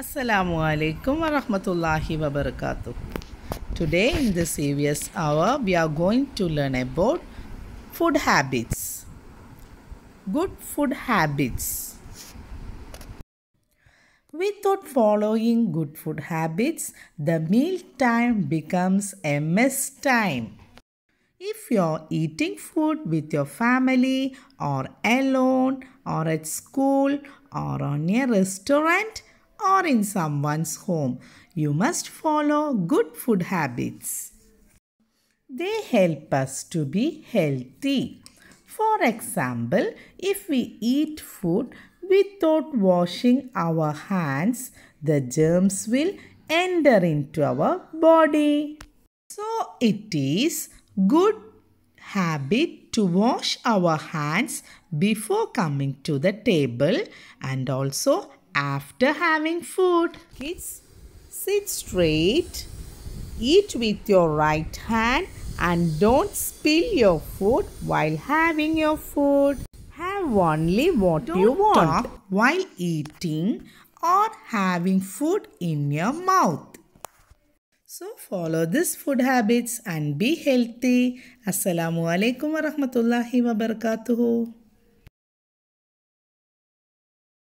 Assalamu alaikum wa rahmatullahi wa barakatuh. Today in this CVS hour we are going to learn about food habits. Good food habits. Without following good food habits, the meal time becomes a mess time. If you're eating food with your family or alone or at school or on a restaurant, or in someone's home. You must follow good food habits. They help us to be healthy. For example, if we eat food without washing our hands, the germs will enter into our body. So it is good habit to wash our hands before coming to the table and also after having food. Kids, sit straight, eat with your right hand and don't spill your food while having your food. Have only what don't you want. Talk while eating or having food in your mouth. So follow these food habits and be healthy. Assalamu alaikum warahmatullahi wabarakatuh.